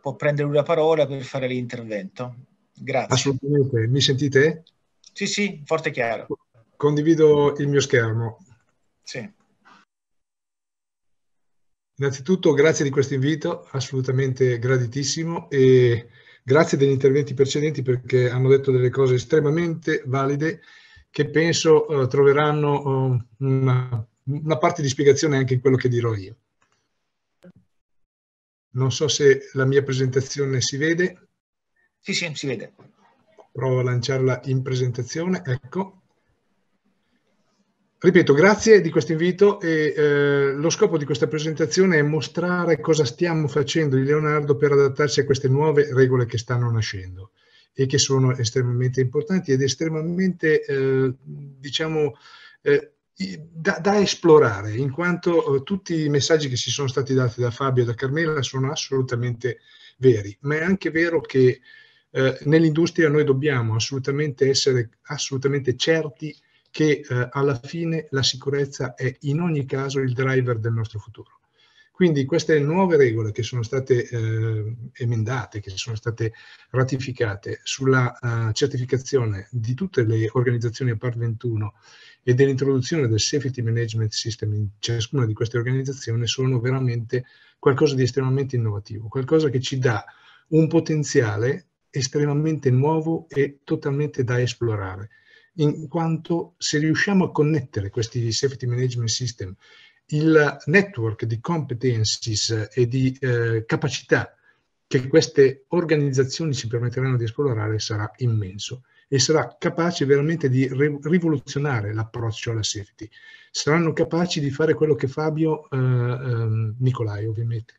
può prendere la parola per fare l'intervento. Grazie. Assolutamente, mi sentite? Sì, sì, forte e chiaro. Condivido il mio schermo. Sì. Innanzitutto grazie di questo invito, assolutamente graditissimo e grazie degli interventi precedenti perché hanno detto delle cose estremamente valide che penso uh, troveranno uh, una, una parte di spiegazione anche in quello che dirò io. Non so se la mia presentazione si vede. Sì, sì, si vede. Provo a lanciarla in presentazione, ecco. Ripeto, grazie di questo invito e eh, lo scopo di questa presentazione è mostrare cosa stiamo facendo di Leonardo per adattarsi a queste nuove regole che stanno nascendo e che sono estremamente importanti ed estremamente, eh, diciamo, eh, da, da, esplorare, in quanto eh, tutti i messaggi che si sono stati dati da Fabio e da Carmela sono assolutamente veri, ma è anche vero che eh, nell'industria noi dobbiamo assolutamente essere assolutamente certi che eh, alla fine la sicurezza è in ogni caso il driver del nostro futuro. Quindi queste nuove regole che sono state eh, emendate, che sono state ratificate sulla eh, certificazione di tutte le organizzazioni a par 21 e dell'introduzione del Safety Management System in ciascuna di queste organizzazioni sono veramente qualcosa di estremamente innovativo, qualcosa che ci dà un potenziale estremamente nuovo e totalmente da esplorare in quanto se riusciamo a connettere questi safety management system il network di competencies e di eh, capacità che queste organizzazioni ci permetteranno di esplorare sarà immenso e sarà capace veramente di rivoluzionare l'approccio alla safety. Saranno capaci di fare quello che Fabio eh, eh, Nicolai ovviamente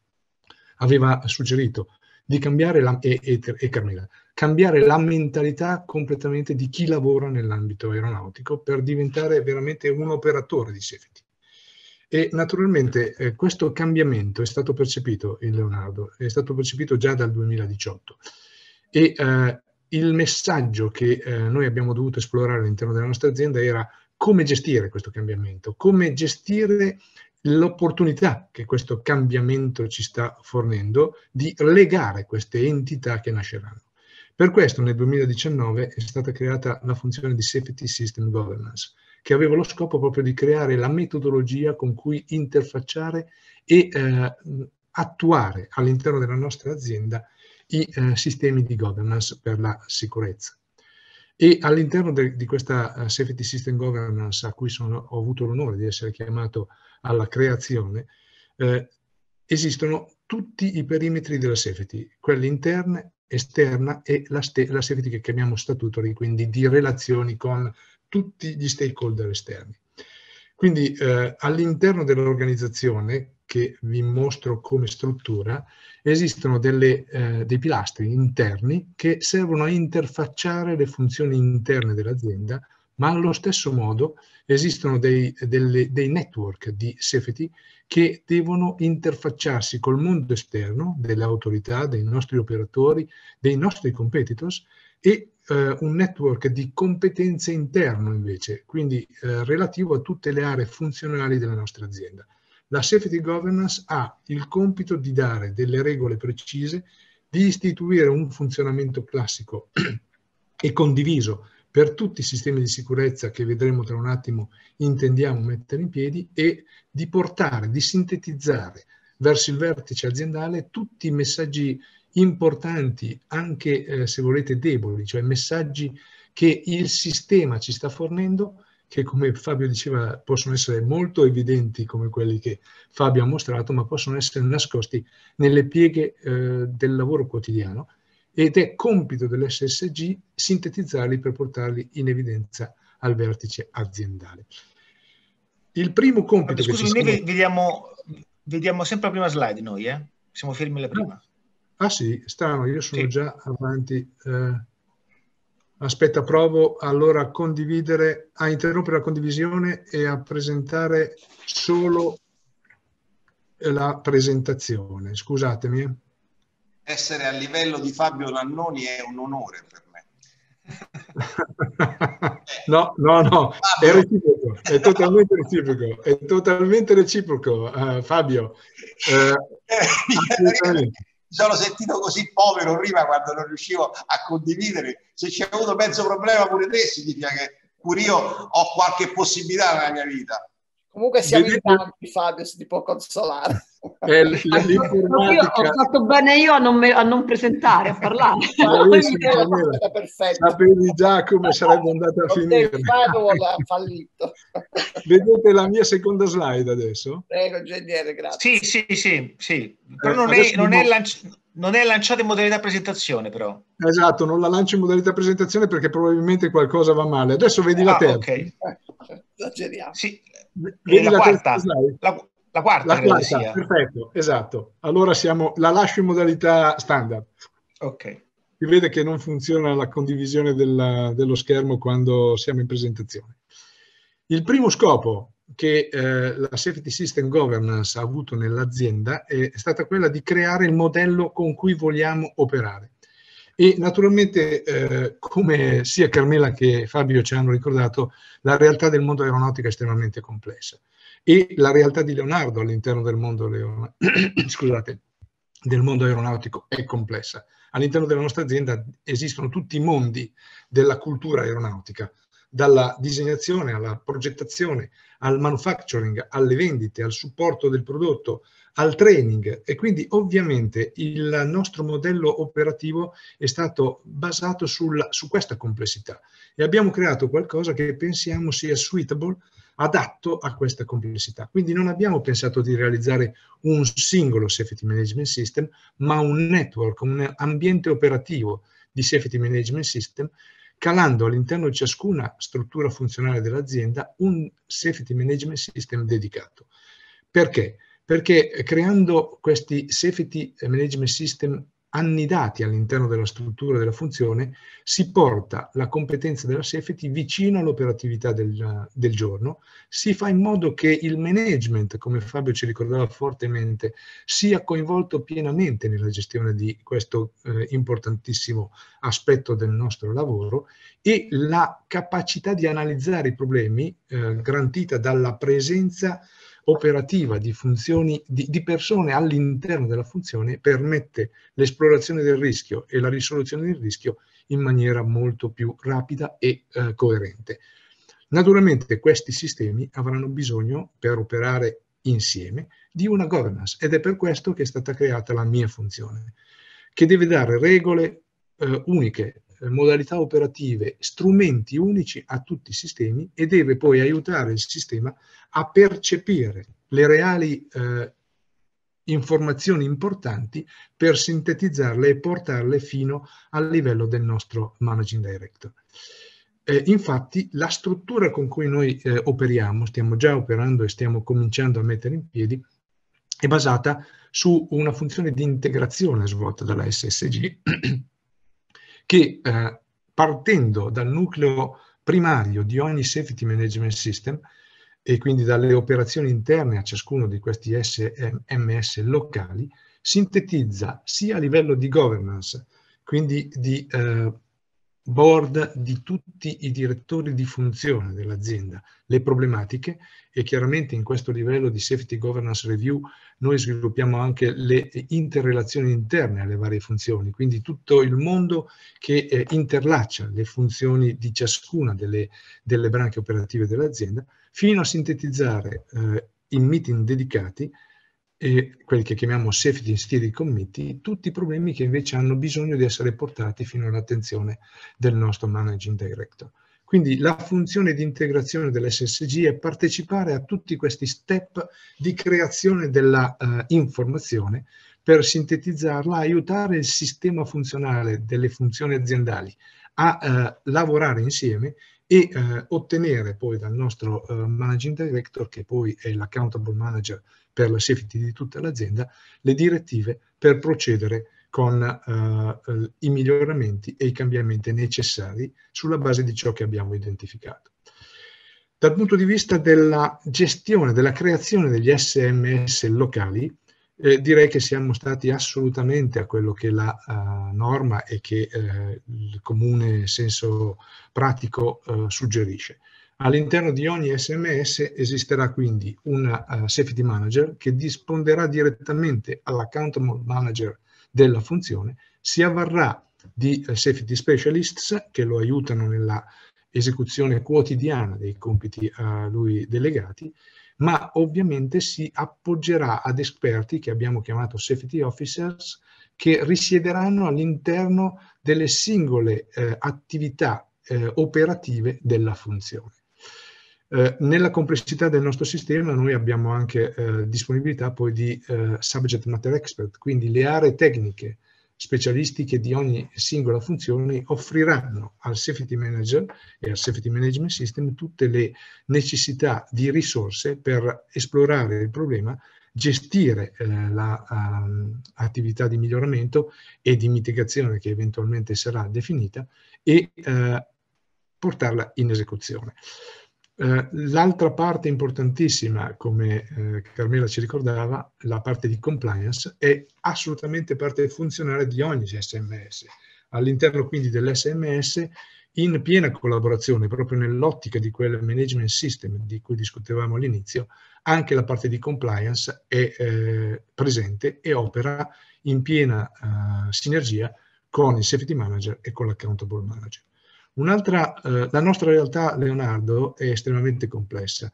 aveva suggerito, di cambiare la, e, e, e Carmela, cambiare la mentalità completamente di chi lavora nell'ambito aeronautico per diventare veramente un operatore di safety. E naturalmente eh, questo cambiamento è stato percepito in Leonardo, è stato percepito già dal 2018 e eh, il messaggio che eh, noi abbiamo dovuto esplorare all'interno della nostra azienda era come gestire questo cambiamento, come gestire l'opportunità che questo cambiamento ci sta fornendo di legare queste entità che nasceranno. Per questo nel 2019 è stata creata la funzione di Safety System Governance, che aveva lo scopo proprio di creare la metodologia con cui interfacciare e eh, attuare all'interno della nostra azienda i eh, sistemi di governance per la sicurezza. E all'interno di questa eh, Safety System Governance, a cui sono, ho avuto l'onore di essere chiamato alla creazione, eh, esistono tutti i perimetri della safety, quelli interni, esterna e la, la safety che chiamiamo statutory, quindi di relazioni con tutti gli stakeholder esterni. Quindi eh, all'interno dell'organizzazione, che vi mostro come struttura, esistono delle, eh, dei pilastri interni che servono a interfacciare le funzioni interne dell'azienda, ma allo stesso modo esistono dei, delle, dei network di safety che devono interfacciarsi col mondo esterno delle autorità, dei nostri operatori, dei nostri competitors e eh, un network di competenze interno invece, quindi eh, relativo a tutte le aree funzionali della nostra azienda. La safety governance ha il compito di dare delle regole precise, di istituire un funzionamento classico e condiviso per tutti i sistemi di sicurezza che vedremo tra un attimo intendiamo mettere in piedi e di portare, di sintetizzare verso il vertice aziendale tutti i messaggi importanti, anche eh, se volete deboli, cioè messaggi che il sistema ci sta fornendo, che come Fabio diceva possono essere molto evidenti come quelli che Fabio ha mostrato, ma possono essere nascosti nelle pieghe eh, del lavoro quotidiano ed è compito dell'SSG sintetizzarli per portarli in evidenza al vertice aziendale. Il primo compito... Scusi, scusami, che vediamo, vediamo sempre la prima slide noi, eh? siamo fermi alla prima. Ah sì, strano, io sono sì. già avanti. Eh, aspetta, provo allora a condividere, a interrompere la condivisione e a presentare solo la presentazione. Scusatemi. Eh. Essere a livello di Fabio Lannoni è un onore per me. no, no, no, è reciproco, è totalmente reciproco, è totalmente reciproco, uh, Fabio. Uh, sono sentito così povero prima quando non riuscivo a condividere. Se ci hai avuto mezzo problema pure te significa che pure io ho qualche possibilità nella mia vita. Comunque siamo Vedete... in tanti, Fabio, se ti può consolare. Eh, ho fatto bene io a non, me, a non presentare, a parlare. Sapevi già come sarebbe andata a finire. fallito. Vedete la mia seconda slide adesso? Prego, ingegnere, grazie. Sì, sì, sì. sì. Però eh, non, è, non, è lanci- non è lanciata in modalità presentazione, però. Esatto, non la lancio in modalità presentazione perché probabilmente qualcosa va male. Adesso vedi ah, la terza. Ok, eh, esageriamo. Sì. Eh, vedi la, la quarta. La, la, quarta. La quarta, perfetto, esatto. Allora siamo, la lascio in modalità standard. Ok. Si vede che non funziona la condivisione della, dello schermo quando siamo in presentazione. Il primo scopo che eh, la Safety System Governance ha avuto nell'azienda è stata quella di creare il modello con cui vogliamo operare. E naturalmente, eh, come sia Carmela che Fabio ci hanno ricordato, la realtà del mondo aeronautico è estremamente complessa e la realtà di Leonardo all'interno del mondo, leona... Scusate, del mondo aeronautico è complessa. All'interno della nostra azienda esistono tutti i mondi della cultura aeronautica, dalla disegnazione alla progettazione, al manufacturing, alle vendite, al supporto del prodotto, al training e quindi ovviamente il nostro modello operativo è stato basato sul, su questa complessità e abbiamo creato qualcosa che pensiamo sia suitable, adatto a questa complessità. Quindi non abbiamo pensato di realizzare un singolo safety management system, ma un network, un ambiente operativo di safety management system calando all'interno di ciascuna struttura funzionale dell'azienda un safety management system dedicato. Perché? Perché creando questi safety management system annidati all'interno della struttura della funzione, si porta la competenza della safety vicino all'operatività del, del, giorno, si fa in modo che il management, come Fabio ci ricordava fortemente, sia coinvolto pienamente nella gestione di questo eh, importantissimo aspetto del nostro lavoro e la capacità di analizzare i problemi eh, garantita dalla presenza operativa di, funzioni, di, di persone all'interno della funzione permette l'esplorazione del rischio e la risoluzione del rischio in maniera molto più rapida e eh, coerente. Naturalmente questi sistemi avranno bisogno, per operare insieme, di una governance ed è per questo che è stata creata la mia funzione, che deve dare regole eh, uniche eh, modalità operative, strumenti unici a tutti i sistemi e deve poi aiutare il sistema a percepire le reali eh, informazioni importanti per sintetizzarle e portarle fino al livello del nostro managing director. Eh, infatti la struttura con cui noi eh, operiamo, stiamo già operando e stiamo cominciando a mettere in piedi, è basata su una funzione di integrazione svolta dalla SSG che eh, partendo dal nucleo primario di ogni safety management system e quindi dalle operazioni interne a ciascuno di questi SMS locali, sintetizza sia a livello di governance, quindi di eh, board di tutti i direttori di funzione dell'azienda, le problematiche e chiaramente in questo livello di safety governance review noi sviluppiamo anche le interrelazioni interne alle varie funzioni, quindi tutto il mondo che eh, interlaccia le funzioni di ciascuna delle, delle branche operative dell'azienda, fino a sintetizzare eh, in meeting dedicati e quelli che chiamiamo safety steering committee, tutti i problemi che invece hanno bisogno di essere portati fino all'attenzione del nostro managing director. Quindi la funzione di integrazione dell'SSG è partecipare a tutti questi step di creazione dell'informazione eh, uh, per sintetizzarla, aiutare il sistema funzionale delle funzioni aziendali a uh, lavorare insieme e uh, ottenere poi dal nostro managing director, che poi è l'accountable manager per la safety di tutta l'azienda le direttive per procedere con eh, i miglioramenti e i cambiamenti necessari sulla base di ciò che abbiamo identificato. Dal punto di vista della gestione, della creazione degli SMS locali, eh, direi che siamo stati assolutamente a quello che la uh, norma e che uh, il comune senso pratico uh, suggerisce. All'interno di ogni SMS esisterà quindi un uh, eh, safety manager che risponderà direttamente all'account manager della funzione, si avvarrà di uh, safety specialists che lo aiutano nella esecuzione quotidiana dei compiti a eh, lui delegati, ma ovviamente si appoggerà ad esperti che abbiamo chiamato safety officers che risiederanno all'interno delle singole eh, attività eh, operative della funzione. Eh, nella complessità del nostro sistema noi abbiamo anche eh, disponibilità poi di eh, subject matter expert, quindi le aree tecniche specialistiche di ogni singola funzione offriranno al safety manager e al safety management system tutte le necessità di risorse per esplorare il problema, gestire eh, l'attività la, uh, di miglioramento e di mitigazione che eventualmente sarà definita e uh, portarla in esecuzione. Eh, l'altra parte importantissima, come eh, Carmela ci ricordava, la parte di compliance, è assolutamente parte funzionale di ogni SMS. All'interno quindi dell'SMS, in piena collaborazione, proprio nell'ottica di quel management system di cui discutevamo all'inizio, anche la parte di compliance è eh, presente e opera in piena eh, sinergia con il safety manager e con l'accountable manager. Un'altra, eh, la nostra realtà, Leonardo, è estremamente complessa.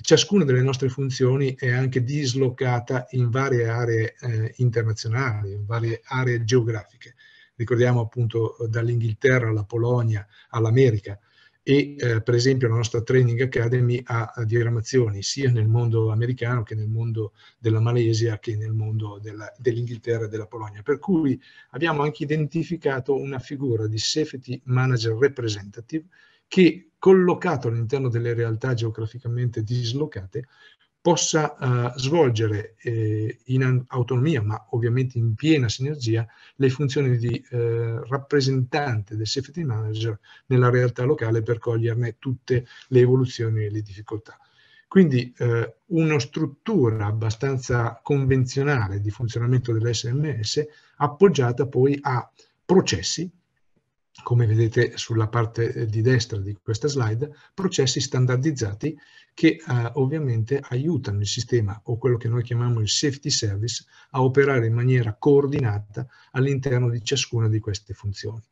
Ciascuna delle nostre funzioni è anche dislocata in varie aree eh, internazionali, in varie aree geografiche. Ricordiamo appunto dall'Inghilterra alla Polonia all'America, e eh, per esempio la nostra Training Academy ha, ha eh, diramazioni sia nel mondo americano che nel mondo della Malesia che nel mondo dell'Inghilterra e della Polonia. Per cui abbiamo anche identificato una figura di safety manager representative che collocato all'interno delle realtà geograficamente dislocate possa eh, svolgere eh, in autonomia, ma ovviamente in piena sinergia, le funzioni di eh, rappresentante del safety manager nella realtà locale per coglierne tutte le evoluzioni e le difficoltà. Quindi una struttura abbastanza convenzionale di funzionamento dell'SMS appoggiata poi a processi come vedete sulla parte eh, di destra di questa slide, processi standardizzati che eh, ovviamente aiutano il sistema o quello che noi chiamiamo il safety service a operare in maniera coordinata all'interno di ciascuna di queste funzioni.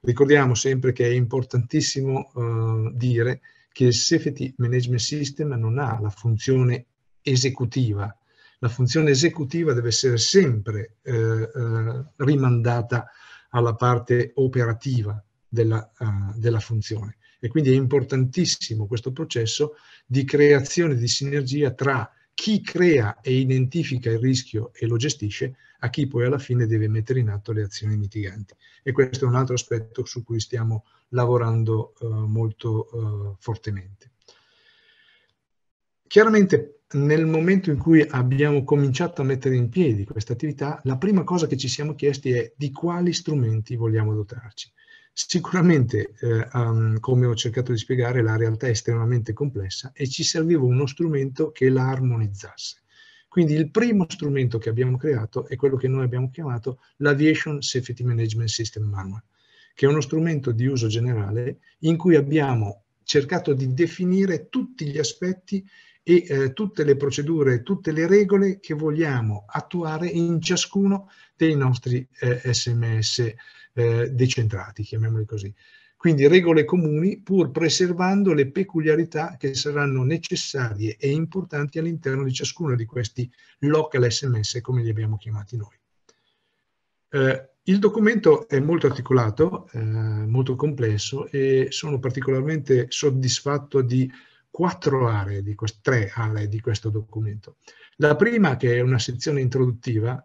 Ricordiamo sempre che è importantissimo eh, dire che il Safety Management System non ha la funzione esecutiva. La funzione esecutiva deve essere sempre eh, eh rimandata alla parte operativa della, uh, della funzione. E quindi è importantissimo questo processo di creazione di sinergia tra chi crea e identifica il rischio e lo gestisce a chi poi alla fine deve mettere in atto le azioni mitiganti. E questo è un altro aspetto su cui stiamo lavorando eh, molto eh, fortemente. Chiaramente nel momento in cui abbiamo cominciato a mettere in piedi questa attività, la prima cosa che ci siamo chiesti è di quali strumenti vogliamo dotarci. Sicuramente, eh, um, come ho cercato di spiegare, la realtà è estremamente complessa e ci serviva uno strumento che la armonizzasse. Quindi il primo strumento che abbiamo creato è quello che noi abbiamo chiamato l'Aviation Safety Management System Manual, che è uno strumento di uso generale in cui abbiamo cercato di definire tutti gli aspetti e eh, tutte le procedure, tutte le regole che vogliamo attuare in ciascuno dei nostri eh, sms eh, decentrati, chiamiamoli così. Quindi regole comuni pur preservando le peculiarità che saranno necessarie e importanti all'interno di ciascuno di questi local sms come li abbiamo chiamati noi. Eh, il documento è molto articolato, eh, molto complesso e sono particolarmente soddisfatto di quattro aree, di quest- tre aree di questo documento. La prima, che è una sezione introduttiva,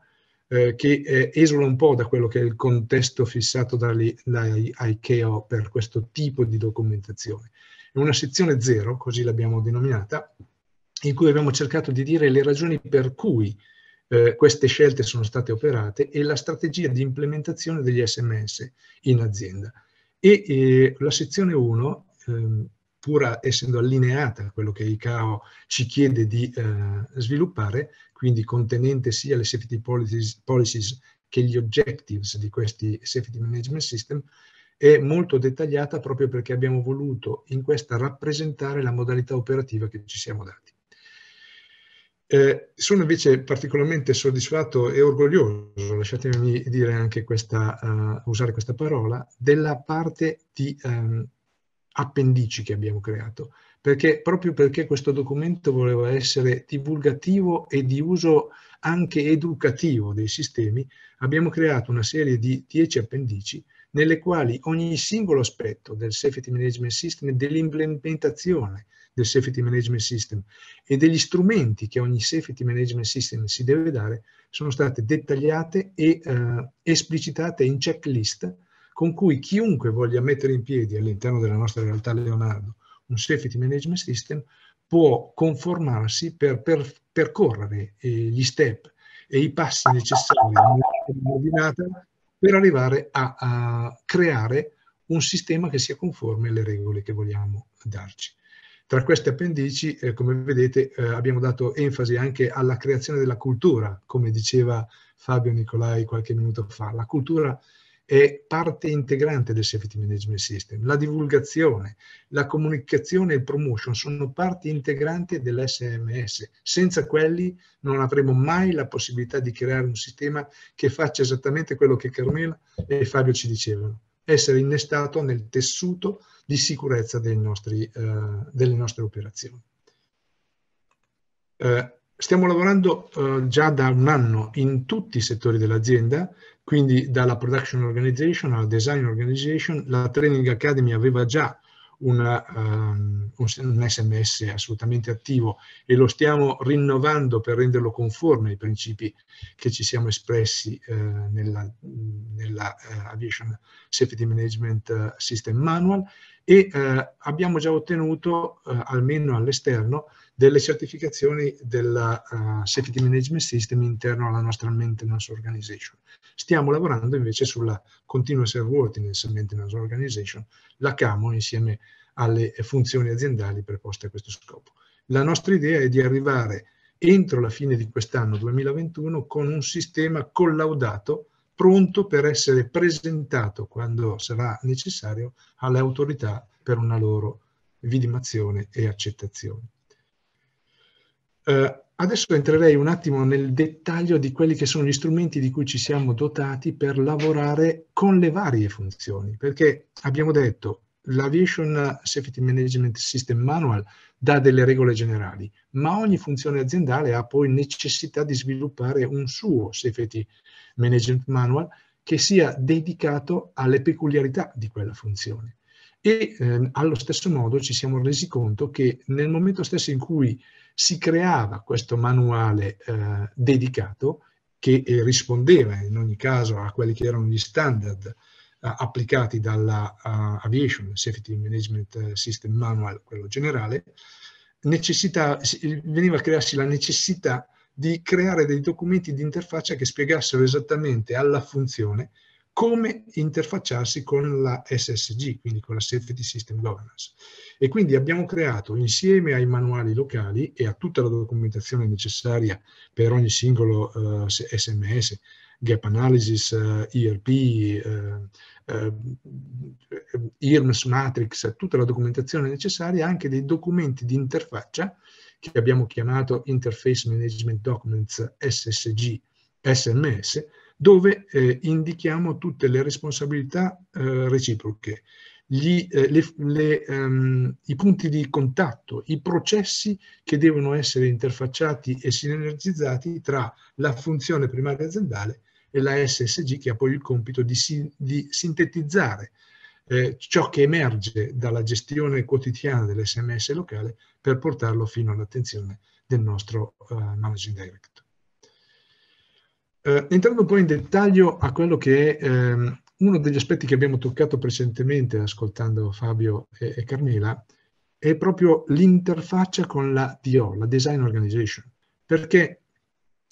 eh, che eh, esula un po' da quello che è il contesto fissato dagli, dagli per questo tipo di documentazione. È una sezione zero, così l'abbiamo denominata, in cui abbiamo cercato di dire le ragioni per cui eh, queste scelte sono state operate e la strategia di implementazione degli SMS in azienda. E eh, la sezione 1 pur essendo allineata a quello che ICAO ci chiede di eh, sviluppare, quindi contenente sia le safety policies, policies che gli objectives di questi safety management system, è molto dettagliata proprio perché abbiamo voluto in questa rappresentare la modalità operativa che ci siamo dati. Eh, sono invece particolarmente soddisfatto e orgoglioso, lasciatemi dire anche questa, uh, usare questa parola, della parte di um, appendici che abbiamo creato, perché, proprio perché questo documento voleva essere divulgativo e di uso anche educativo dei sistemi, abbiamo creato una serie di 10 appendici nelle quali ogni singolo aspetto del Safety Management System e dell'implementazione del Safety Management System e degli strumenti che ogni Safety Management System si deve dare sono state dettagliate e eh, esplicitate in checklist con cui chiunque voglia mettere in piedi all'interno della nostra realtà Leonardo un safety management system può conformarsi per, per percorrere eh, gli step e i passi necessari per arrivare a, a creare un sistema che sia conforme alle regole che vogliamo darci. Tra queste appendici, eh, come vedete, eh, abbiamo dato enfasi anche alla creazione della cultura, come diceva Fabio Nicolai qualche minuto fa. La cultura è parte integrante del Safety Management System. La divulgazione, la comunicazione e il promotion sono parte integrante dell'SMS. Senza quelli non avremo mai la possibilità di creare un sistema che faccia esattamente quello che Carmela e Fabio ci dicevano, essere innestato nel tessuto di sicurezza nostri, eh, delle nostre operazioni. Eh, Stiamo lavorando eh, già da un anno in tutti i settori dell'azienda, quindi dalla production organization alla design organization, la Training Academy aveva già una, um, un SMS ehm, assolutamente attivo e lo stiamo rinnovando per renderlo conforme ai principi che ci siamo espressi eh, nella, nella uh, Aviation Safety Management eh, System Manual e eh, abbiamo già ottenuto, eh, almeno all'esterno, delle certificazioni della uh, Safety Management System interno alla nostra Maintenance Organization. Stiamo lavorando invece sulla Continuous Airworthiness Maintenance Organization, la CAMO, insieme alle funzioni aziendali preposte a questo scopo. La nostra idea è di arrivare entro la fine di quest'anno 2021 con un sistema collaudato pronto per essere presentato quando sarà necessario alle autorità per una loro vidimazione e accettazione. Eh, adesso entrerei un attimo nel dettaglio di quelli che sono gli strumenti di cui ci siamo dotati per lavorare con le varie funzioni, perché abbiamo detto l'Aviation Safety Management System Manual dà delle regole generali, ma ogni funzione aziendale ha poi necessità di sviluppare un suo Safety Management Manual che sia dedicato alle peculiarità di quella funzione. E eh, allo stesso modo ci siamo resi conto che nel momento stesso in cui si creava questo manuale eh, dedicato che eh, rispondeva in ogni caso a quelli che erano gli standard eh, applicati dalla uh, Aviation Safety Management System Manual, quello generale, necessità, veniva a crearsi la necessità di creare dei documenti di interfaccia che spiegassero esattamente alla funzione come interfacciarsi con la SSG, quindi con la Safety System Governance. E quindi abbiamo creato insieme ai manuali locali e a tutta la documentazione necessaria per ogni singolo uh, eh, SMS, gap analysis, uh, eh, ERP, uh, eh, IRMS matrix, tutta la documentazione necessaria, anche dei documenti di interfaccia che abbiamo chiamato Interface Management Documents SSG SMS, dove eh, indichiamo tutte le responsabilità eh, reciproche, gli, eh, le, le, um, i punti di contatto, i processi che devono essere interfacciati e sinergizzati tra la funzione primaria aziendale e la SSG che ha poi il compito di, sin, di sintetizzare eh, ciò che emerge dalla gestione quotidiana dell'SMS locale per portarlo fino all'attenzione del nostro eh, Managing Director. Eh, entrando poi in dettaglio a quello che è ehm, uno degli aspetti che abbiamo toccato precedentemente ascoltando Fabio e, e Carmela, è proprio l'interfaccia con la DO, la Design Organization, perché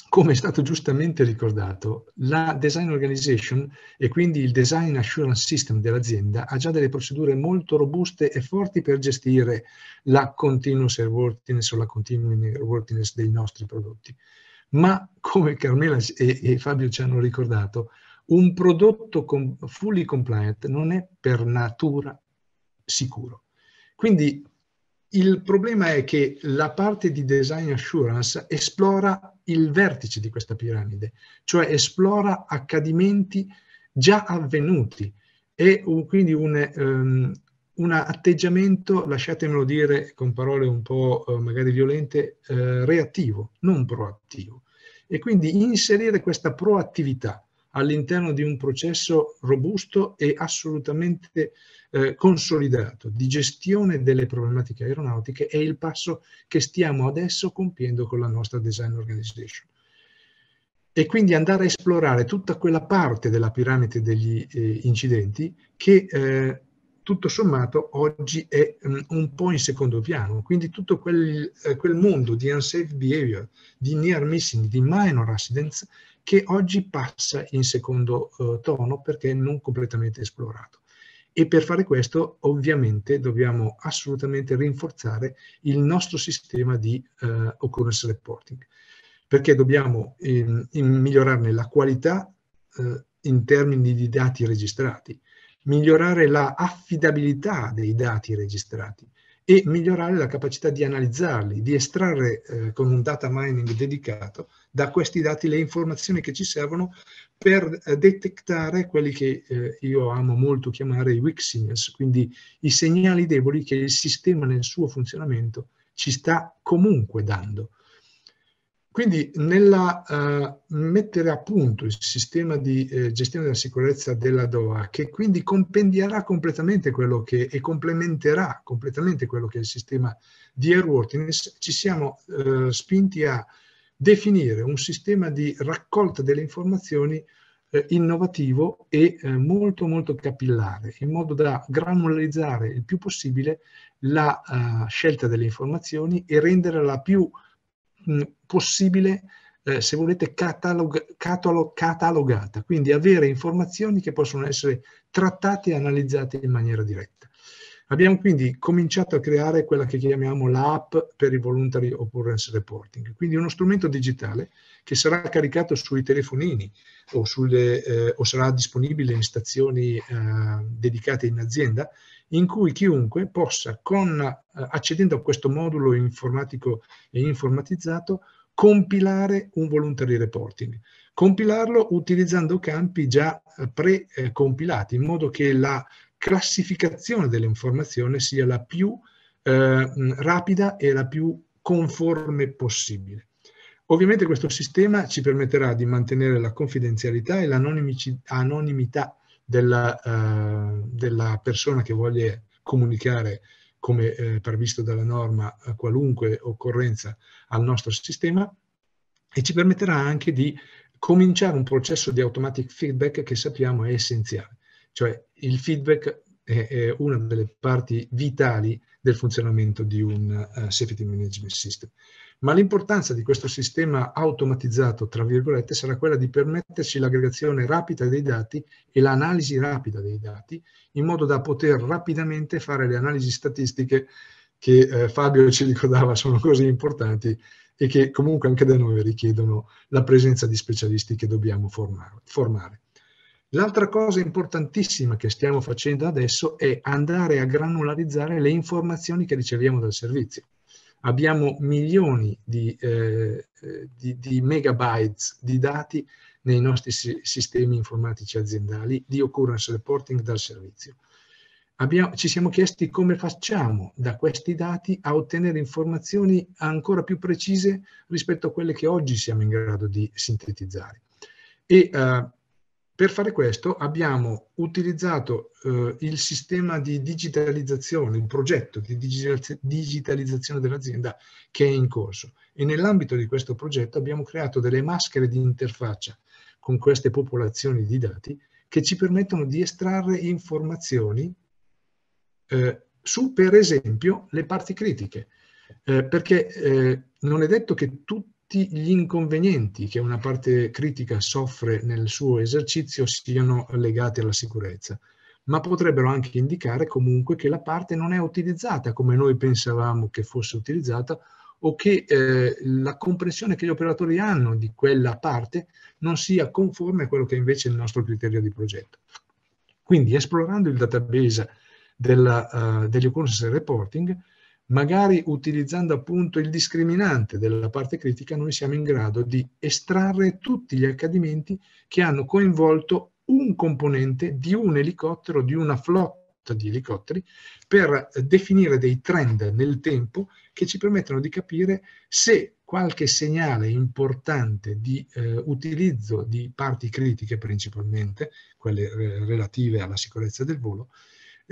come è stato giustamente ricordato, la Design Organization e quindi il Design Assurance System dell'azienda ha già delle procedure molto robuste e forti per gestire la continuous airworthiness o la continuing airworthiness dei nostri prodotti ma come Carmela e, e Fabio ci hanno ricordato, un prodotto com- fully compliant non è per natura sicuro. Quindi il problema è che la parte di design assurance esplora il vertice di questa piramide, cioè esplora accadimenti già avvenuti e quindi un, um, un atteggiamento, lasciatemelo dire con parole un po' eh, magari violente, eh, reattivo, non proattivo. E quindi inserire questa proattività all'interno di un processo robusto e assolutamente eh, consolidato di gestione delle problematiche aeronautiche è il passo che stiamo adesso compiendo con la nostra design organization e quindi andare a esplorare tutta quella parte della piramide degli eh, incidenti che eh, tutto sommato oggi è mm, un po' in secondo piano. Quindi tutto quel, eh, quel mondo di unsafe behavior, di near missing, di minor accidents, che oggi passa in secondo eh, tono perché non completamente esplorato. E per fare questo ovviamente dobbiamo assolutamente rinforzare il nostro sistema di eh, occurrence reporting, perché dobbiamo eh, migliorarne la qualità eh, in termini di dati registrati, migliorare la affidabilità dei dati registrati e migliorare la capacità di analizzarli, di estrarre eh, con un data mining dedicato da questi dati le informazioni che ci servono per eh, detectare quelli che eh, io amo molto chiamare i weak signals, quindi i segnali deboli che il sistema nel suo funzionamento ci sta comunque dando quindi nella eh, mettere a punto il sistema di eh, gestione della sicurezza della DOA, che quindi compendierà completamente quello che e complementerà completamente quello che è il sistema di airworthiness, ci siamo eh, spinti a definire un sistema di raccolta delle informazioni eh, innovativo e eh, molto molto capillare, in modo da granularizzare il più possibile la uh, scelta delle informazioni e renderla più possibile, eh, se volete, catalog- catalog- catalogata, quindi avere informazioni che possono essere trattate e analizzate in maniera diretta. Abbiamo quindi cominciato a creare quella che chiamiamo l'app per il Voluntary Occurrence Reporting, quindi uno strumento digitale che sarà caricato sui telefonini o, sulle, eh, o sarà disponibile in stazioni eh, dedicate in azienda in cui chiunque possa, con, eh, accedendo a questo modulo informatico e informatizzato, compilare un voluntary reporting. Compilarlo utilizzando campi già eh, precompilati, in modo che la classificazione dell'informazione sia la più eh, rapida e la più conforme possibile. Ovviamente questo sistema ci permetterà di mantenere la confidenzialità e l'anonimità della, eh, della persona che voglia comunicare come eh, previsto dalla norma eh, qualunque occorrenza al nostro sistema e ci permetterà anche di cominciare un processo di automatic feedback che sappiamo è essenziale, cioè il feedback è, è una delle parti vitali del funzionamento di un uh, safety management system ma l'importanza di questo sistema automatizzato, tra virgolette, sarà quella di permetterci l'aggregazione rapida dei dati e l'analisi rapida dei dati, in modo da poter rapidamente fare le analisi statistiche che eh, Fabio ci ricordava sono così importanti e che comunque anche da noi richiedono la presenza di specialisti che dobbiamo formare. L'altra cosa importantissima che stiamo facendo adesso è andare a granularizzare le informazioni che riceviamo dal servizio abbiamo milioni di, eh, eh, di, di megabytes di dati nei nostri sistemi informatici aziendali di occurrence reporting dal servizio. Abbiamo, ci siamo chiesti come facciamo da questi dati a ottenere informazioni ancora più precise rispetto a quelle che oggi siamo in grado di sintetizzare. E eh, per fare questo abbiamo utilizzato eh, il sistema di digitalizzazione, il progetto di digitalizzazione dell'azienda che è in corso e nell'ambito di questo progetto abbiamo creato delle maschere di interfaccia con queste popolazioni di dati che ci permettono di estrarre informazioni eh, su per esempio le parti critiche, eh, perché eh, non è detto che tutti tutti gli inconvenienti che una parte critica soffre nel suo esercizio siano legati alla sicurezza, ma potrebbero anche indicare comunque che la parte non è utilizzata come noi pensavamo che fosse utilizzata o che eh, la comprensione che gli operatori hanno di quella parte non sia conforme a quello che invece è il nostro criterio di progetto. Quindi esplorando il database della, uh, degli occurrence reporting magari utilizzando appunto il discriminante della parte critica, noi siamo in grado di estrarre tutti gli accadimenti che hanno coinvolto un componente di un elicottero, di una flotta di elicotteri, per eh, definire dei trend nel tempo che ci permettono di capire se qualche segnale importante di eh, utilizzo di parti critiche, principalmente quelle eh, relative alla sicurezza del volo,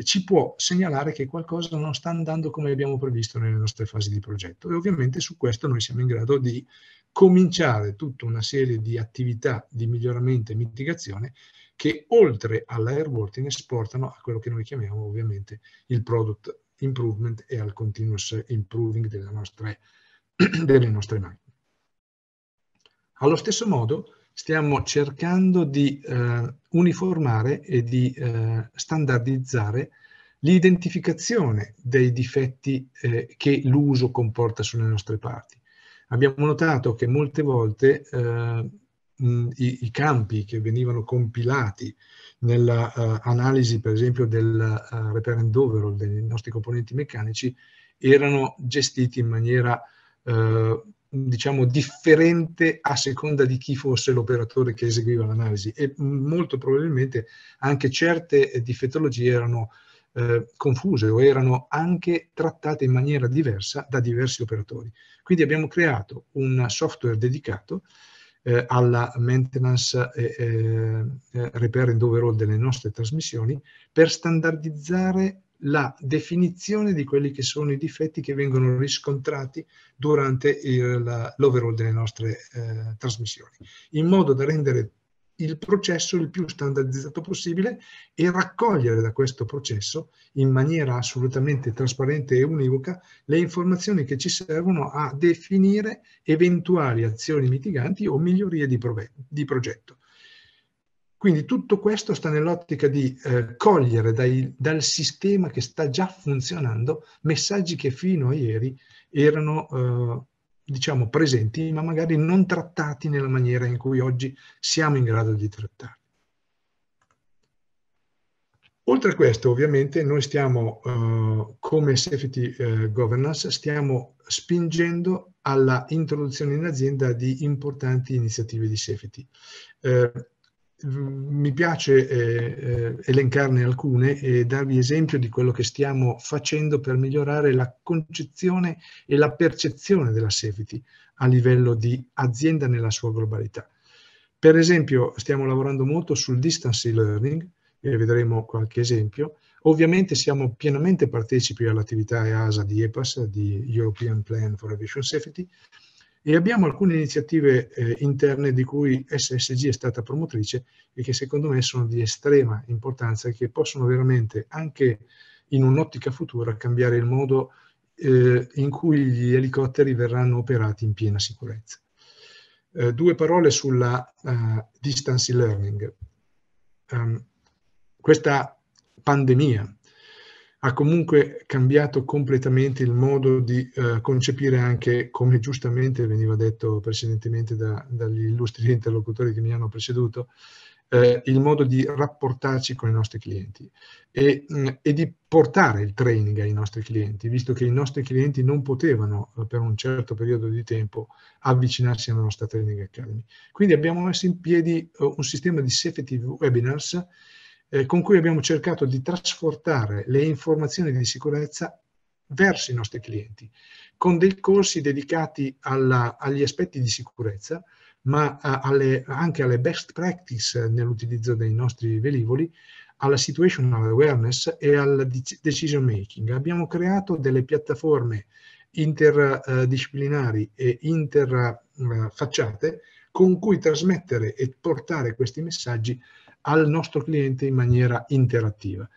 ci può segnalare che qualcosa non sta andando come abbiamo previsto nelle nostre fasi di progetto e ovviamente su questo noi siamo in grado di cominciare tutta una serie di attività di miglioramento e mitigazione che oltre all'airworthiness portano a quello che noi chiamiamo ovviamente il product improvement e al continuous improving delle nostre, delle nostre macchine. Allo stesso modo stiamo cercando di eh, uniformare e di eh, standardizzare l'identificazione dei difetti eh, che l'uso comporta sulle nostre parti. Abbiamo notato che molte volte eh, mh, i, i, campi che venivano compilati nell'analisi, eh, uh, per esempio, del uh, repair and overall dei nostri componenti meccanici erano gestiti in maniera uh, diciamo, differente a seconda di chi fosse l'operatore che eseguiva l'analisi e molto probabilmente anche certe eh, difettologie erano eh, confuse o erano anche trattate in maniera diversa da diversi operatori. Quindi abbiamo creato un software dedicato eh, alla maintenance e eh, eh, eh, repair and overall delle nostre trasmissioni per standardizzare la definizione di quelli che sono i difetti che vengono riscontrati durante l'overall delle nostre eh, trasmissioni, in modo da rendere il processo il più standardizzato possibile e raccogliere da questo processo in maniera assolutamente trasparente e univoca le informazioni che ci servono a definire eventuali azioni mitiganti o migliorie di, di progetto. Quindi tutto questo sta nell'ottica di eh, cogliere dai, dal sistema che sta già funzionando messaggi che fino a ieri erano, eh, diciamo, presenti, ma magari non trattati nella maniera in cui oggi siamo in grado di trattarli. Oltre a questo, ovviamente, noi stiamo, eh, come Safety eh, Governance, stiamo spingendo alla introduzione in azienda di importanti iniziative di safety. Eh, Mm, mi piace eh, eh, elencarne alcune e darvi esempio di quello che stiamo facendo per migliorare la concezione e la percezione della safety a livello di azienda nella sua globalità. Per esempio stiamo lavorando molto sul distance learning, eh, vedremo qualche esempio. Ovviamente siamo pienamente partecipi all'attività EASA di EPAS, di European Plan for Aviation Safety, e abbiamo alcune iniziative eh, interne di cui SSG è stata promotrice e che secondo me sono di estrema importanza e che possono veramente anche in un'ottica futura cambiare il modo eh, in cui gli elicotteri verranno operati in piena sicurezza. Eh, due parole sulla uh, distance learning. Um, questa pandemia ha comunque cambiato completamente il modo di eh, concepire anche, come giustamente veniva detto precedentemente da, dagli illustri interlocutori che mi hanno preceduto, eh, il modo di rapportarci con i nostri clienti e, mh, mm, e, di portare il training ai nostri clienti, visto che i nostri clienti non potevano eh, per un certo periodo di tempo avvicinarsi alla nostra Training Academy. Quindi abbiamo messo in piedi uh, un sistema di safety webinars eh, con cui abbiamo cercato di trasportare le informazioni di sicurezza verso i nostri clienti, con dei corsi dedicati alla, agli aspetti di sicurezza, ma eh, alle, anche alle best practice eh, nell'utilizzo dei nostri velivoli, alla situational awareness e al decision making. Abbiamo creato delle piattaforme interdisciplinari eh, e interfacciate con cui trasmettere e portare questi messaggi al nostro cliente in maniera interattiva.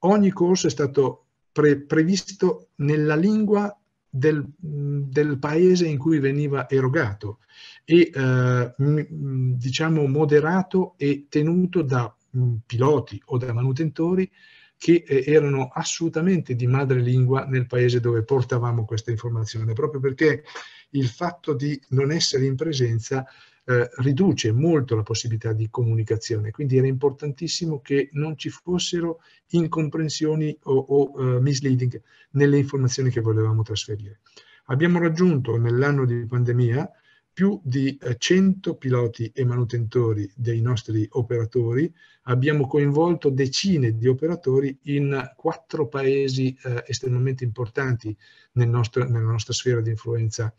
Ogni corso è stato pre previsto nella lingua del, del, paese in cui veniva erogato e eh, diciamo moderato e tenuto da mm, piloti o da manutentori che eh, erano assolutamente di madrelingua nel paese dove portavamo questa informazione, proprio perché il fatto di non essere in presenza eh, riduce molto la possibilità di comunicazione, quindi era importantissimo che non ci fossero incomprensioni o, o eh, misleading nelle informazioni che volevamo trasferire. Abbiamo raggiunto nell'anno di pandemia più di 100 eh, piloti e manutentori dei nostri operatori, abbiamo coinvolto decine di operatori in quattro paesi eh, estremamente importanti nel nostro, nella nostra sfera di influenza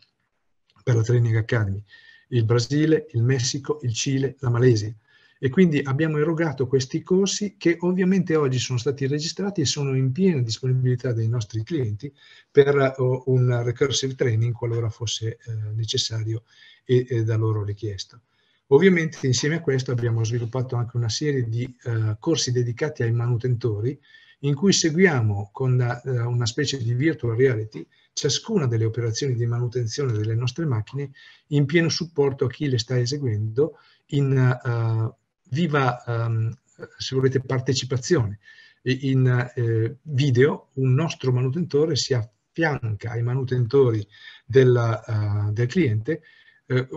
per la Training Academy il Brasile, il Messico, il Cile, la Malesia. E quindi abbiamo erogato questi corsi che ovviamente oggi sono stati registrati e sono in piena disponibilità dei nostri clienti per eh, un recursive training qualora fosse eh, necessario e da loro richiesto. Ovviamente insieme a questo abbiamo sviluppato anche una serie di eh, corsi dedicati ai manutentori in cui seguiamo con eh, una specie di virtual reality ciascuna delle operazioni di manutenzione delle nostre macchine in pieno supporto a chi le sta eseguendo in uh, viva, um, se volete, partecipazione. In uh, video un nostro manutentore si affianca ai manutentori della, uh, del cliente eh,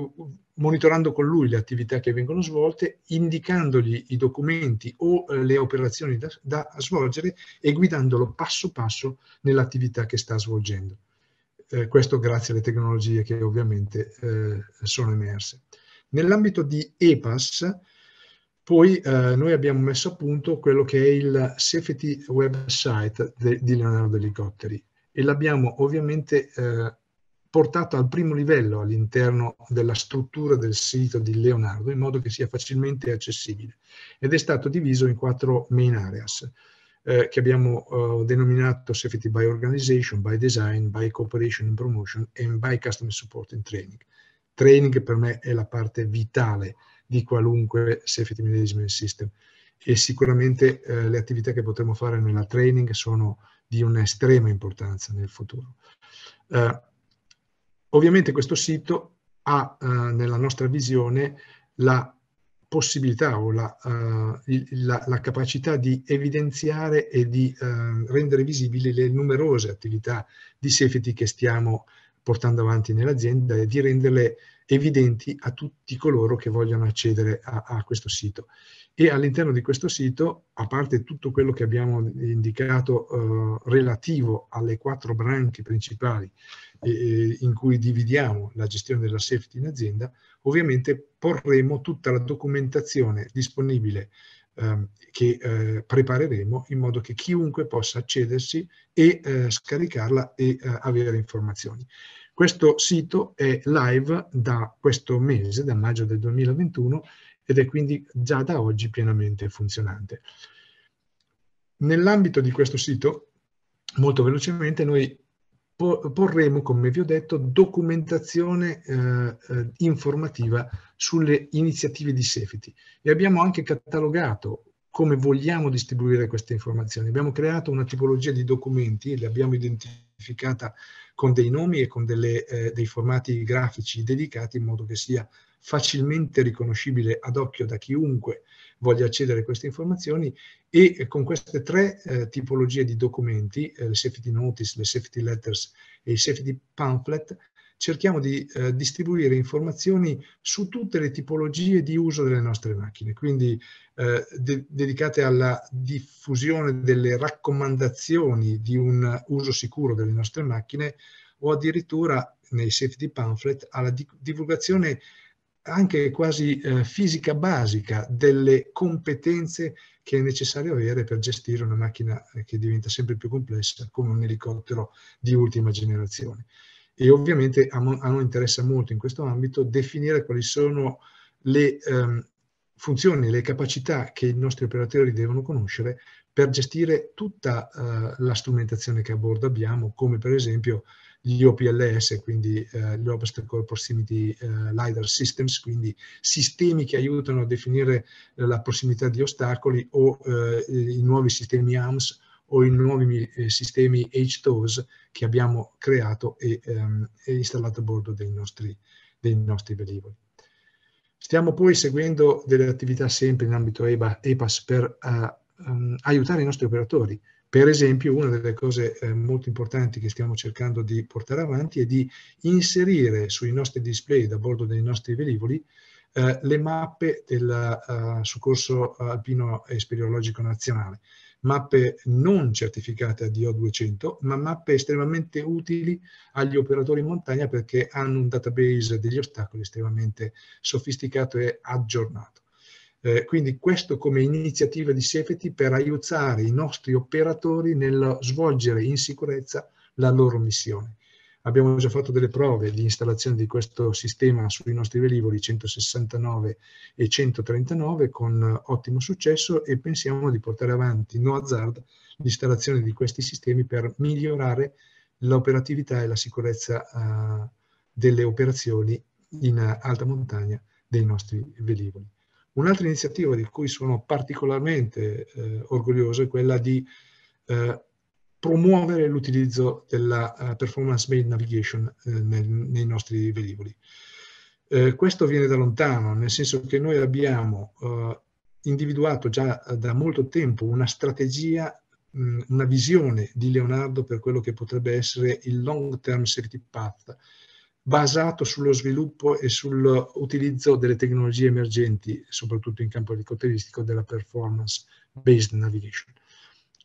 monitorando con lui le attività che vengono svolte, indicandogli i documenti o eh, le operazioni da, da, svolgere e guidandolo passo passo nell'attività che sta svolgendo. Eh, questo grazie alle tecnologie che ovviamente eh, sono emerse. Nell'ambito di EPAS, poi noi abbiamo messo a punto quello che è il Safety Website de, di Leonardo Elicotteri e l'abbiamo ovviamente portato al primo livello all'interno della struttura del sito di Leonardo in modo che sia facilmente accessibile ed è stato diviso in quattro main areas eh, che abbiamo eh, denominato Safety by Organization, by Design, by Cooperation and Promotion e by Customer Support and Training. Training per me è la parte vitale di qualunque Safety Management System e sicuramente eh, le attività che potremo fare nella training sono di un'estrema importanza nel futuro. Uh, Ovviamente questo sito ha eh, nella nostra visione la possibilità o la, eh, la, la, capacità di evidenziare e di eh, rendere visibili le numerose attività di safety che stiamo portando avanti nell'azienda e di renderle evidenti a tutti coloro che vogliono accedere a, a questo sito. E all'interno di questo sito, a parte tutto quello che abbiamo indicato eh, relativo alle quattro branche principali eh, eh in cui dividiamo la gestione della safety in azienda, ovviamente porremo tutta la documentazione disponibile ehm, che eh, prepareremo in modo che chiunque possa accedersi e eh, scaricarla e eh, avere informazioni. Questo sito è live da questo mese, da maggio del 2021, ed è quindi già da oggi pienamente funzionante. Nell'ambito di questo sito, molto velocemente, noi porremo, come vi ho detto, documentazione eh, eh informativa sulle iniziative di safety e abbiamo anche catalogato come vogliamo distribuire queste informazioni. Abbiamo creato una tipologia di documenti, e li abbiamo identificati certificata con dei nomi e con delle, eh, dei formati grafici dedicati in modo che sia facilmente riconoscibile ad occhio da chiunque voglia accedere a queste informazioni e eh, con queste tre eh, tipologie di documenti, eh, le safety notice, le safety letters e i safety pamphlet, cerchiamo di eh, distribuire informazioni su tutte le tipologie di uso delle nostre macchine, quindi eh, de dedicate alla diffusione delle raccomandazioni di un uso sicuro delle nostre macchine o addirittura nei safety pamphlet alla di divulgazione anche quasi eh, fisica basica delle competenze che è necessario avere per gestire una macchina eh, che diventa sempre più complessa come un elicottero di ultima generazione e ovviamente a, noi interessa molto in questo ambito definire quali sono le ehm, funzioni, le capacità che i nostri operatori devono conoscere per gestire tutta eh, la strumentazione che a bordo abbiamo, come per esempio gli OPLS, quindi eh, gli Obstacle Proximity eh, LiDAR Systems, quindi sistemi che aiutano a definire eh, la prossimità di ostacoli o eh, i nuovi sistemi AMS o i nuovi eh, sistemi HTOS che abbiamo creato e, ehm, e installato a bordo dei nostri, dei nostri, velivoli. Stiamo poi seguendo delle attività sempre in ambito EBA, EPAS per uh, um, aiutare i nostri operatori. Per esempio, una delle cose eh, molto importanti che stiamo cercando di portare avanti è di inserire sui nostri display da bordo dei nostri velivoli eh, le mappe del uh, soccorso alpino e speleologico nazionale mappe non certificate a DO200, ma mappe estremamente utili agli operatori in montagna perché hanno un database degli ostacoli estremamente sofisticato e aggiornato. Eh, quindi questo come iniziativa di Safety per aiutare i nostri operatori nel svolgere in sicurezza la loro missione. Abbiamo già fatto delle prove di installazione di questo sistema sui nostri velivoli 169 e 139 con ottimo successo e pensiamo di portare avanti no hazard l'installazione di questi sistemi per migliorare l'operatività e la sicurezza uh, delle operazioni in alta montagna dei nostri velivoli. Un'altra iniziativa di cui sono particolarmente eh, orgoglioso è quella di eh, promuovere l'utilizzo della eh, performance-based navigation eh, nei nostri velivoli. Eh, questo viene da lontano, nel senso che noi abbiamo individuato già da molto tempo una strategia, una visione di Leonardo per quello che potrebbe essere il long term safety path, basato sullo sviluppo e sull'utilizzo delle tecnologie emergenti, soprattutto in campo elicotteristico, della performance based navigation.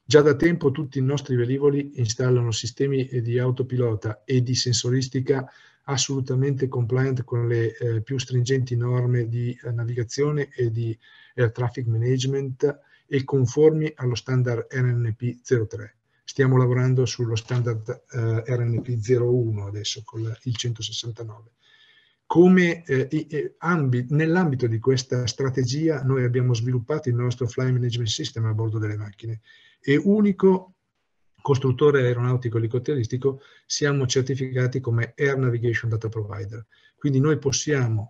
Già da tempo tutti i nostri velivoli installano sistemi di autopilota e di sensoristica assolutamente compliant con le eh, più stringenti norme di eh, navigazione e di air traffic management e conformi allo standard RNP 03. Stiamo lavorando sullo standard eh, RNP 01 adesso con la, il 169. Eh, eh, nell'ambito di questa strategia noi abbiamo sviluppato il nostro fly management system a bordo delle macchine e unico costruttore aeronautico elicotteristico siamo certificati come Air Navigation Data Provider. Quindi noi possiamo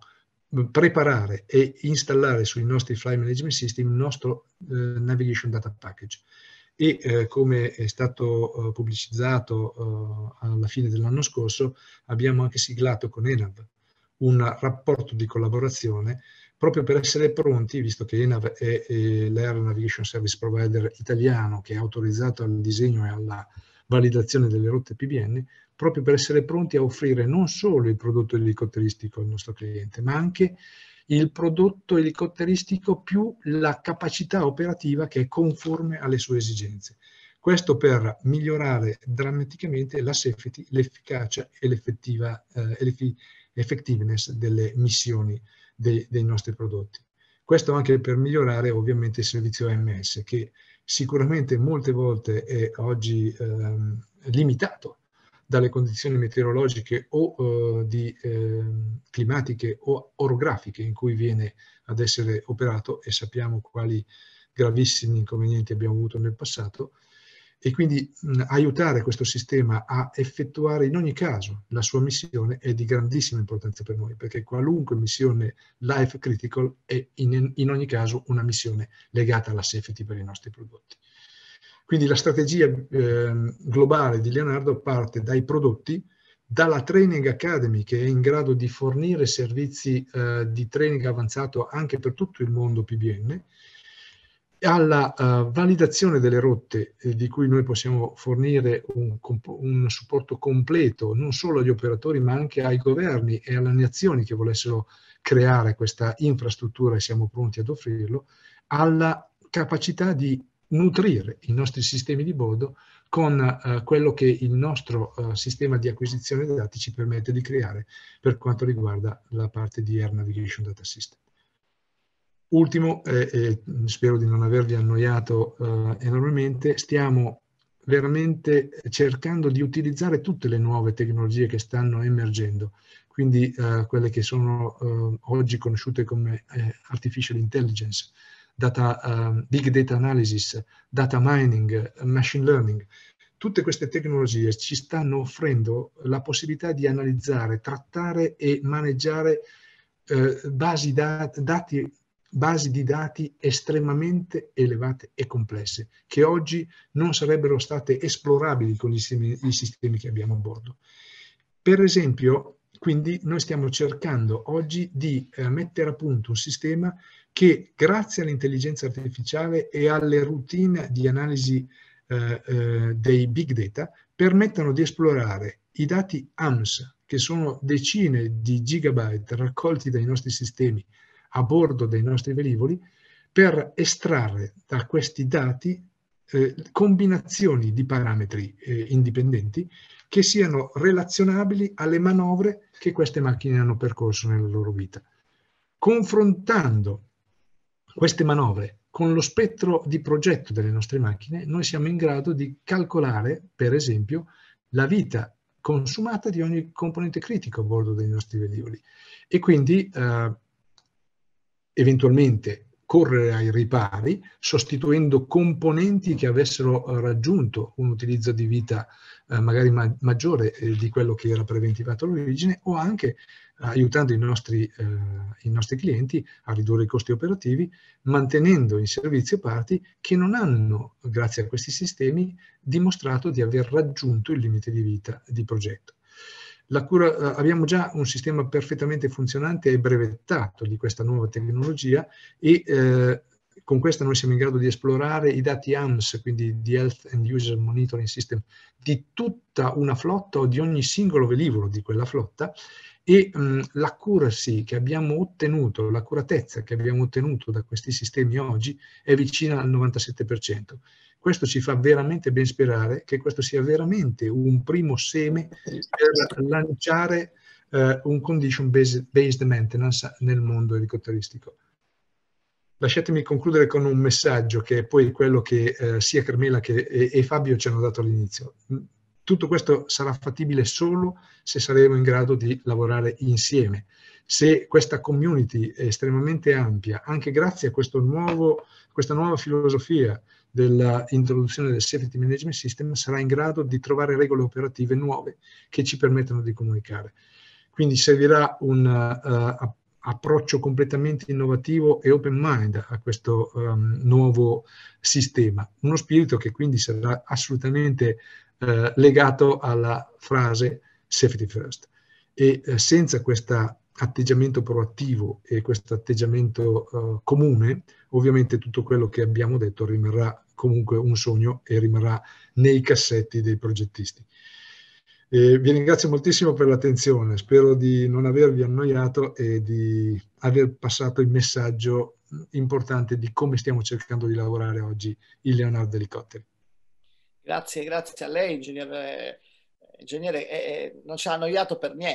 eh, preparare e installare sui nostri Fly management system il nostro eh, navigation data package e eh, come è stato eh, pubblicizzato eh, alla fine dell'anno scorso abbiamo anche siglato con ENAV un rapporto di collaborazione proprio per essere pronti, visto che ENAV è, l'Air Navigation Service Provider italiano che è autorizzato al disegno e alla validazione delle rotte PBN, proprio per essere pronti a offrire non solo il prodotto elicotteristico al nostro cliente, ma anche il prodotto elicotteristico più la capacità operativa che è conforme alle sue esigenze. Questo per migliorare drammaticamente la safety, l'efficacia e l'effettiva, eh, delle missioni dei, dei nostri prodotti. Questo anche per migliorare ovviamente il servizio MS, che sicuramente molte volte è oggi eh, limitato dalle condizioni meteorologiche o eh, di, eh, climatiche o orografiche in cui viene ad essere operato e sappiamo quali gravissimi inconvenienti abbiamo avuto nel passato, e quindi mh, aiutare questo sistema a effettuare in ogni caso la sua missione è di grandissima importanza per noi, perché qualunque missione life critical è in, in ogni caso una missione legata alla safety per i nostri prodotti. Quindi la strategia eh, globale di Leonardo parte dai prodotti, dalla Training Academy che è in grado di fornire servizi eh, di training avanzato anche per tutto il mondo PBN, alla uh, validazione delle rotte eh, di cui noi possiamo fornire un, un, supporto completo non solo agli operatori ma anche ai governi e alle nazioni che volessero creare questa infrastruttura e siamo pronti ad offrirlo, alla capacità di nutrire i nostri sistemi di bordo con uh, quello che il nostro uh, sistema di acquisizione dei dati ci permette di creare per quanto riguarda la parte di Air Navigation Data System. Ultimo, eh, eh, spero di non avervi annoiato eh, enormemente, stiamo veramente cercando di utilizzare tutte le nuove tecnologie che stanno emergendo, quindi eh, quelle che sono eh, oggi conosciute come eh, artificial intelligence, data, ehm, big data analysis, data mining, machine learning. Tutte queste tecnologie ci stanno offrendo la possibilità di analizzare, trattare e maneggiare basi da, dati basi di dati estremamente elevate e complesse, che oggi non sarebbero state esplorabili con gli sistemi, i sistemi che abbiamo a bordo. Per esempio, quindi noi stiamo cercando oggi di eh, mettere a punto un sistema che grazie all'intelligenza artificiale e alle routine di analisi eh, eh, dei big data permettano di esplorare i dati AMS, che sono decine di gigabyte raccolti dai nostri sistemi a bordo dei nostri velivoli per estrarre da questi dati eh, combinazioni di parametri eh, indipendenti che siano relazionabili alle manovre che queste macchine hanno percorso nella loro vita. Confrontando queste manovre con lo spettro di progetto delle nostre macchine, noi siamo in grado di calcolare, per esempio, la vita consumata di ogni componente critico a bordo dei nostri velivoli e quindi eh, eventualmente correre ai ripari sostituendo componenti che avessero eh, raggiunto un utilizzo di vita eh, magari ma maggiore eh, di quello che era preventivato all'origine o anche eh, aiutando i nostri, eh, i nostri, clienti a ridurre i costi operativi, mantenendo in servizio parti che non hanno, grazie a questi sistemi, dimostrato di aver raggiunto il limite di vita di progetto. Cura, eh, abbiamo già un sistema perfettamente funzionante e brevettato di questa nuova tecnologia e eh, con questa noi siamo in grado di esplorare i dati AMS, quindi di Health and User Monitoring System, di tutta una flotta o di ogni singolo velivolo di quella flotta e l'accuracy che abbiamo ottenuto, l'accuratezza che abbiamo ottenuto da questi sistemi oggi è vicina al 97%. Questo ci fa veramente ben sperare che questo sia veramente un primo seme per lanciare eh, un condition based, based maintenance nel mondo elicotteristico. Lasciatemi concludere con un messaggio che è poi quello che eh, sia Carmela che, e, e Fabio ci hanno dato all'inizio tutto questo sarà fattibile solo se saremo in grado di lavorare insieme. Se questa community è estremamente ampia, anche grazie a nuovo, questa nuova filosofia dell'introduzione del Safety Management System, sarà in grado di trovare regole operative nuove che ci permettano di comunicare. Quindi servirà un uh, approccio completamente innovativo e open mind a questo um, nuovo sistema. Uno spirito che quindi sarà assolutamente eh, legato alla frase safety first. E eh, senza questo atteggiamento proattivo e questo atteggiamento eh, comune, ovviamente tutto quello che abbiamo detto rimarrà comunque un sogno e rimarrà nei cassetti dei progettisti. Eh, vi ringrazio moltissimo per l'attenzione, spero di non avervi annoiato e di aver passato il messaggio mm, importante di come stiamo cercando di lavorare oggi il Leonardo Elicotteri. Grazie, grazie a lei, ingegnere. ingegnere eh, eh non ci ha annoiato per niente.